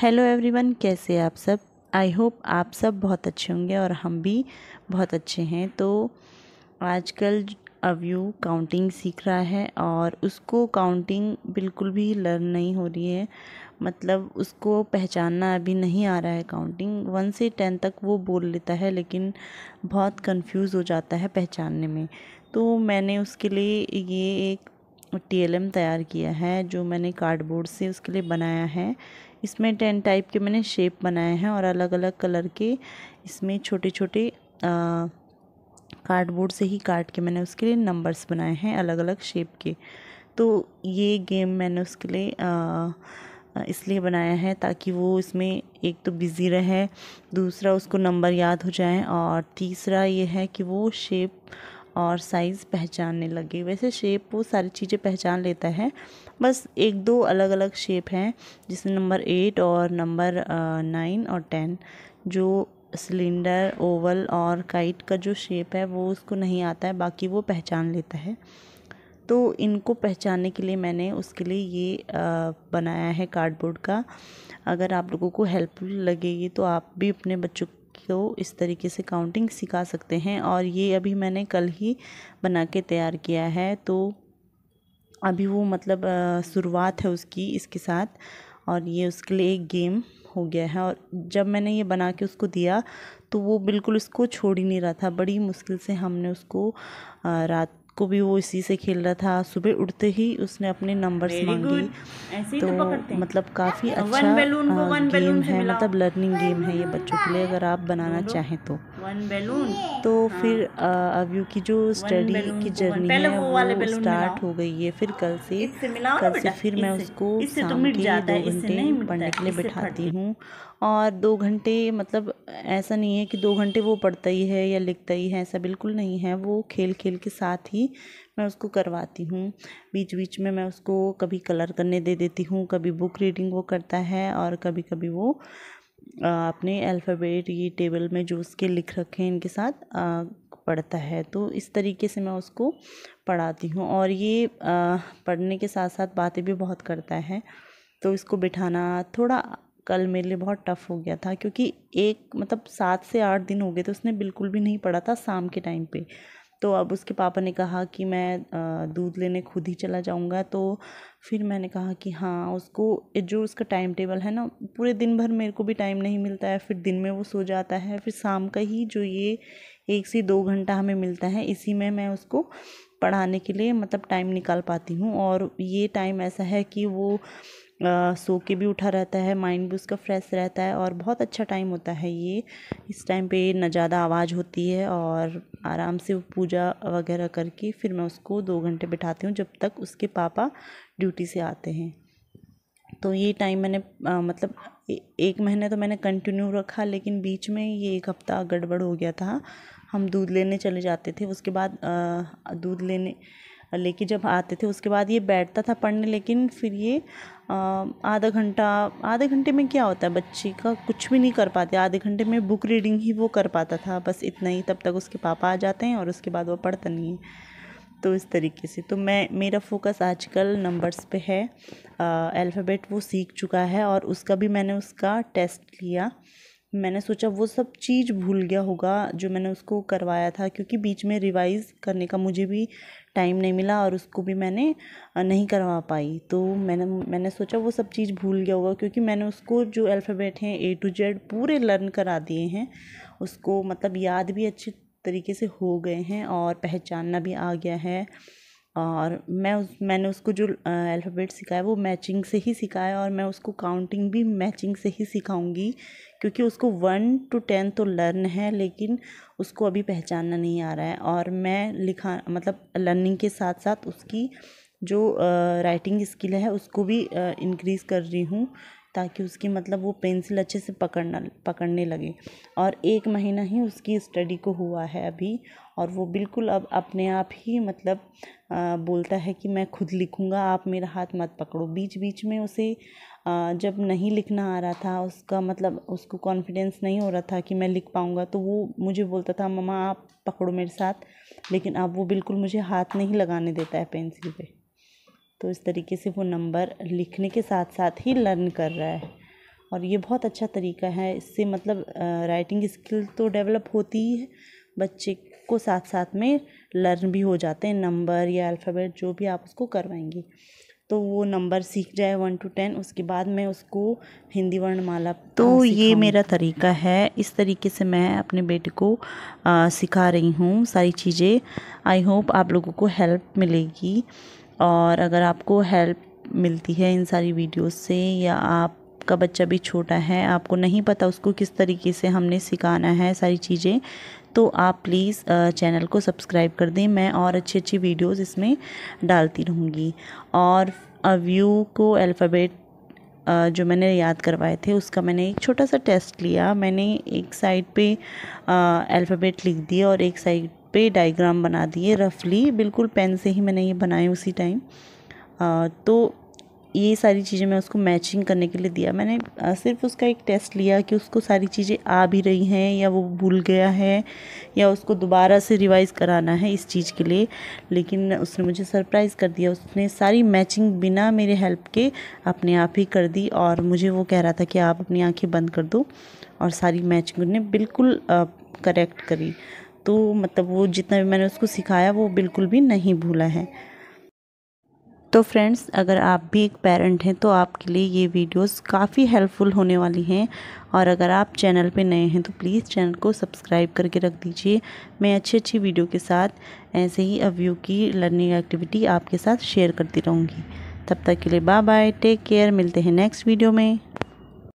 Hello everyone कैसे आप सब आई होप आप सब बहुत अच्छे होंगे और हम भी बहुत अच्छे हैं तो आजकल अव्यू काउंटिंग सीख रहा है और उसको काउंटिंग बिल्कुल भी लर्न नहीं हो रही है मतलब उसको पहचानना अभी नहीं आ रहा है काउंटिंग वन से टेन तक वो बोल लेता है लेकिन बहुत कंफ्यूज हो जाता है पहचानने में तो मैंने उसके लिए ये एक टी तैयार किया है जो मैंने कार्डबोर्ड से उसके लिए बनाया है इसमें टेन टाइप के मैंने शेप बनाए हैं और अलग अलग कलर के इसमें छोटे छोटे कार्डबोर्ड से ही काट के मैंने उसके लिए नंबर्स बनाए हैं अलग अलग शेप के तो ये गेम मैंने उसके लिए आ, इसलिए बनाया है ताकि वो इसमें एक तो बिज़ी रहे दूसरा उसको नंबर याद हो जाए और तीसरा ये है कि वो शेप और साइज़ पहचानने लगे वैसे शेप वो सारी चीज़ें पहचान लेता है बस एक दो अलग अलग शेप हैं जिसमें नंबर एट और नंबर नाइन और टेन जो सिलेंडर ओवल और काइट का जो शेप है वो उसको नहीं आता है बाकी वो पहचान लेता है तो इनको पहचानने के लिए मैंने उसके लिए ये बनाया है कार्डबोर्ड का अगर आप लोगों को हेल्पफुल लगेगी तो आप भी अपने बच्चों को इस तरीके से काउंटिंग सिखा सकते हैं और ये अभी मैंने कल ही बना के तैयार किया है तो अभी वो मतलब शुरुआत है उसकी इसके साथ और ये उसके लिए एक गेम हो गया है और जब मैंने ये बना के उसको दिया तो वो बिल्कुल उसको छोड़ ही नहीं रहा था बड़ी मुश्किल से हमने उसको रात को भी वो इसी से खेल रहा था सुबह उठते ही उसने अपने नंबर्स मांगे तो, तो मतलब काफ़ी हाँ, अच्छा को गेम हाँ, है मतलब लर्निंग गेम है ये बच्चों के लिए अगर आप बनाना चाहें तो बैलून तो हाँ। फिर अव्यू की जो स्टडी की जर्नी है वो स्टार्ट हो गई है फिर कल से कल से फिर मैं उसको तो दो घंटे पढ़ने के लिए बैठाती हूँ और दो घंटे मतलब ऐसा नहीं है कि दो घंटे वो पढ़ता ही है या लिखता ही है ऐसा बिल्कुल नहीं है वो खेल खेल के साथ ही मैं उसको करवाती हूँ बीच बीच में मैं उसको कभी कलर करने दे देती हूँ कभी बुक रीडिंग वो करता है और कभी कभी वो अपने अल्फ़ाबेट ये टेबल में जो उसके लिख रखे हैं इनके साथ पढ़ता है तो इस तरीके से मैं उसको पढ़ाती हूँ और ये पढ़ने के साथ साथ बातें भी बहुत करता है तो इसको बिठाना थोड़ा कल मेरे लिए बहुत टफ़ हो गया था क्योंकि एक मतलब सात से आठ दिन हो गए थे उसने बिल्कुल भी नहीं पढ़ा था शाम के टाइम पे तो अब उसके पापा ने कहा कि मैं दूध लेने खुद ही चला जाऊँगा तो फिर मैंने कहा कि हाँ उसको जो उसका टाइम टेबल है ना पूरे दिन भर मेरे को भी टाइम नहीं मिलता है फिर दिन में वो सो जाता है फिर शाम का ही जो ये एक से दो घंटा हमें मिलता है इसी में मैं उसको पढ़ाने के लिए मतलब टाइम निकाल पाती हूँ और ये टाइम ऐसा है कि वो सो के भी उठा रहता है माइंड भी उसका फ्रेश रहता है और बहुत अच्छा टाइम होता है ये इस टाइम पे ना ज़्यादा आवाज़ होती है और आराम से पूजा वगैरह करके फिर मैं उसको दो घंटे बिठाती हूँ जब तक उसके पापा ड्यूटी से आते हैं तो ये टाइम मैंने आ, मतलब ए, एक महीने तो मैंने कंटिन्यू रखा लेकिन बीच में ये एक हफ़्ता गड़बड़ हो गया था हम दूध लेने चले जाते थे उसके बाद दूध लेने लेके जब आते थे उसके बाद ये बैठता था पढ़ने लेकिन फिर ये आधा घंटा आधे घंटे में क्या होता है बच्चे का कुछ भी नहीं कर पाते आधे घंटे में बुक रीडिंग ही वो कर पाता था बस इतना ही तब तक उसके पापा आ जाते हैं और उसके बाद वो पढ़ता नहीं है तो इस तरीके से तो मैं मेरा फोकस आजकल नंबर्स पे है अल्फ़ाबेट वो सीख चुका है और उसका भी मैंने उसका टेस्ट लिया मैंने सोचा वो सब चीज़ भूल गया होगा जो मैंने उसको करवाया था क्योंकि बीच में रिवाइज़ करने का मुझे भी टाइम नहीं मिला और उसको भी मैंने नहीं करवा पाई तो मैंने मैंने सोचा वो सब चीज़ भूल गया होगा क्योंकि मैंने उसको जो अल्फ़ाबेट हैं ए टू जेड पूरे लर्न करा दिए हैं उसको मतलब याद भी अच्छी तरीके से हो गए हैं और पहचानना भी आ गया है और मैं उस मैंने उसको जो अल्फ़ाबेट सिखाया वो मैचिंग से ही सिखाया और मैं उसको काउंटिंग भी मैचिंग से ही सिखाऊंगी क्योंकि उसको वन टू टेन तो लर्न है लेकिन उसको अभी पहचानना नहीं आ रहा है और मैं लिखा मतलब लर्निंग के साथ साथ उसकी जो राइटिंग स्किल है उसको भी इंक्रीज़ कर रही हूँ ताकि उसकी मतलब वो पेंसिल अच्छे से पकड़ना पकड़ने लगे और एक महीना ही उसकी स्टडी को हुआ है अभी और वो बिल्कुल अब अपने आप ही मतलब आ, बोलता है कि मैं खुद लिखूँगा आप मेरा हाथ मत पकड़ो बीच बीच में उसे आ, जब नहीं लिखना आ रहा था उसका मतलब उसको कॉन्फिडेंस नहीं हो रहा था कि मैं लिख पाऊँगा तो वो मुझे बोलता था ममा आप पकड़ो मेरे साथ लेकिन अब वो बिल्कुल मुझे हाथ नहीं लगाने देता है पेंसिल पे तो इस तरीके से वो नंबर लिखने के साथ साथ ही लर्न कर रहा है और ये बहुत अच्छा तरीका है इससे मतलब राइटिंग स्किल तो डेवलप होती ही है बच्चे को साथ साथ में लर्न भी हो जाते हैं नंबर या अल्फ़ाबेट जो भी आप उसको करवाएंगे तो वो नंबर सीख जाए वन टू टेन उसके बाद मैं उसको हिंदी वर्णमाला तो ये मेरा तरीका है इस तरीके से मैं अपने बेटे को आ, सिखा रही हूँ सारी चीज़ें आई होप आप लोगों को हेल्प मिलेगी और अगर आपको हेल्प मिलती है इन सारी वीडियोस से या आपका बच्चा भी छोटा है आपको नहीं पता उसको किस तरीके से हमने सिखाना है सारी चीज़ें तो आप प्लीज़ चैनल को सब्सक्राइब कर दें मैं और अच्छी अच्छी वीडियोस इसमें डालती रहूँगी और व्यू को अल्फ़ाबेट जो मैंने याद करवाए थे उसका मैंने एक छोटा सा टेस्ट लिया मैंने एक साइड पे अल्फ़ाबेट लिख दिया और एक साइड पे डायग्राम बना दिए रफली बिल्कुल पेन से ही मैंने ये बनाए उसी टाइम तो ये सारी चीज़ें मैं उसको मैचिंग करने के लिए दिया मैंने सिर्फ उसका एक टेस्ट लिया कि उसको सारी चीज़ें आ भी रही हैं या वो भूल गया है या उसको दोबारा से रिवाइज़ कराना है इस चीज़ के लिए लेकिन उसने मुझे सरप्राइज़ कर दिया उसने सारी मैचिंग बिना मेरे हेल्प के अपने आप ही कर दी और मुझे वो कह रहा था कि आप अपनी आँखें बंद कर दो और सारी मैचिंग उन्हें बिल्कुल करेक्ट करी तो मतलब वो जितना भी मैंने उसको सिखाया वो बिल्कुल भी नहीं भूला है तो फ्रेंड्स अगर आप भी एक पेरेंट हैं तो आपके लिए ये वीडियोस काफ़ी हेल्पफुल होने वाली हैं और अगर आप चैनल पे नए हैं तो प्लीज़ चैनल को सब्सक्राइब करके रख दीजिए मैं अच्छी अच्छी वीडियो के साथ ऐसे ही अव्यू की लर्निंग एक्टिविटी आपके साथ शेयर करती रहूँगी तब तक के लिए बाय बाय टेक केयर मिलते हैं नेक्स्ट वीडियो में